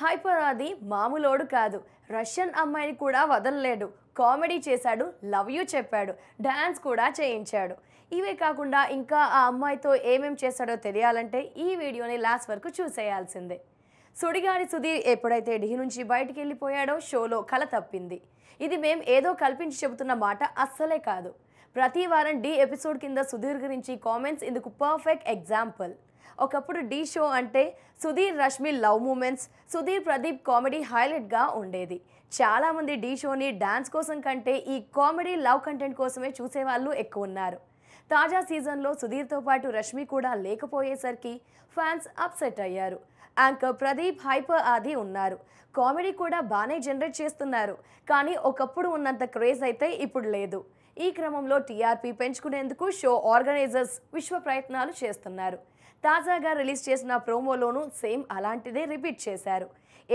హైపరాది మామూలోడు కాదు రష్యన్ అమ్మాయిని కూడా వదలలేడు కామెడీ చేశాడు లవ్ యూ చెప్పాడు డ్యాన్స్ కూడా చేయించాడు ఇవే కాకుండా ఇంకా ఆ అమ్మాయితో ఏమేం చేశాడో తెలియాలంటే ఈ వీడియోని లాస్ట్ వరకు చూసేయాల్సిందే సుడిగాడి సుధీర్ ఎప్పుడైతే ఢీ నుంచి బయటికి వెళ్ళిపోయాడో షోలో కల తప్పింది ఇది మేం ఏదో కల్పించి చెబుతున్న మాట అస్సలే కాదు ప్రతి వారం డి ఎపిసోడ్ కింద సుధీర్ గురించి కామెంట్స్ ఇందుకు పర్ఫెక్ట్ ఎగ్జాంపుల్ ఒకప్పుడు డి షో అంటే Sudheer Rashmi love moments Sudheer Pradeep comedy హైలైట్గా ఉండేది చాలామంది డి షోని డ్యాన్స్ కోసం కంటే ఈ కామెడీ లవ్ కంటెంట్ కోసమే చూసేవాళ్ళు ఎక్కువ ఉన్నారు తాజా సీజన్లో సుధీర్తో పాటు రష్మి కూడా లేకపోయేసరికి ఫ్యాన్స్ అప్సెట్ అయ్యారు యాంకర్ ప్రదీప్ హైపర్ ఆది ఉన్నారు కామెడీ కూడా బాగానే జనరేట్ చేస్తున్నారు కానీ ఒకప్పుడు ఉన్నంత క్రేజ్ అయితే ఇప్పుడు లేదు ఈ క్రమంలో టీఆర్పీ పెంచుకునేందుకు షో ఆర్గనైజర్స్ విశ్వ ప్రయత్నాలు చేస్తున్నారు తాజాగా రిలీజ్ చేసిన ప్రోమోలోనూ సేమ్ అలాంటిదే రిపీట్ చేశారు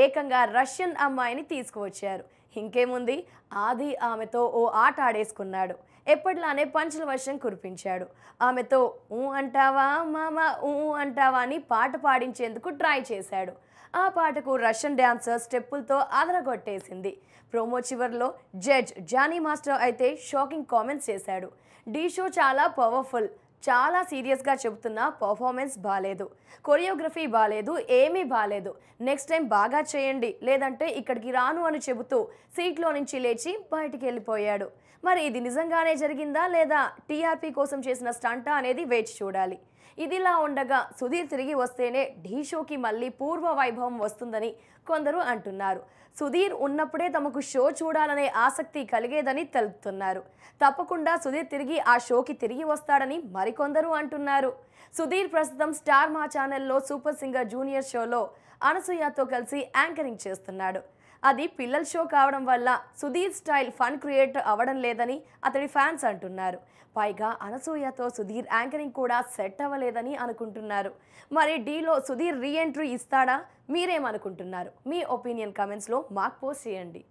ఏకంగా రష్యన్ అమ్మాయిని తీసుకువచ్చారు ఇంకేముంది ఆది ఆమెతో ఓ ఆట ఆడేసుకున్నాడు ఎప్పట్లానే పంచుల వర్షం కురిపించాడు ఆమెతో ఊ అంటావా మామ ఊ అంటావా అని పాట పాడించేందుకు ట్రై చేశాడు ఆ పాటకు రష్యన్ డ్యాన్సర్ స్టెప్పులతో అదరగొట్టేసింది ప్రోమో చివరిలో జడ్జ్ జానీ మాస్టర్ అయితే షాకింగ్ కామెంట్స్ చేశాడు డీ షో చాలా పవర్ఫుల్ చాలా సీరియస్గా చెబుతున్నా పర్ఫార్మెన్స్ బాగాలేదు కొరియోగ్రఫీ బాగాలేదు ఏమీ బాగాలేదు నెక్స్ట్ టైం బాగా చేయండి లేదంటే ఇక్కడికి రాను అని చెబుతూ సీట్లో నుంచి లేచి బయటికి వెళ్ళిపోయాడు మరి ఇది నిజంగానే జరిగిందా లేదా టీఆర్పీ కోసం చేసిన స్టంటా అనేది వేచి చూడాలి ఇదిలా ఉండగా సుధీర్ తిరిగి వస్తేనే ఢీ షోకి మళ్ళీ పూర్వ వైభవం వస్తుందని కొందరు అంటున్నారు సుధీర్ ఉన్నప్పుడే తమకు షో చూడాలనే ఆసక్తి కలిగేదని తెలుపుతున్నారు తప్పకుండా సుధీర్ తిరిగి ఆ షోకి తిరిగి వస్తాడని మరి మరికొందరు అంటున్నారు సుధీర్ ప్రస్తుతం స్టార్ మా ఛానల్లో సూపర్ సింగర్ జూనియర్ షోలో అనసూయతో కలిసి యాంకరింగ్ చేస్తున్నాడు అది పిల్లల షో కావడం వల్ల సుధీర్ స్టైల్ ఫన్ క్రియేట్ అవ్వడం లేదని అతడి ఫ్యాన్స్ అంటున్నారు పైగా అనసూయతో సుధీర్ యాంకరింగ్ కూడా సెట్ అవ్వలేదని అనుకుంటున్నారు మరి డీలో సుధీర్ రీఎంట్రీ ఇస్తాడా మీరేమనుకుంటున్నారు మీ ఒపీనియన్ కమెంట్స్లో మాకు పోస్ట్ చేయండి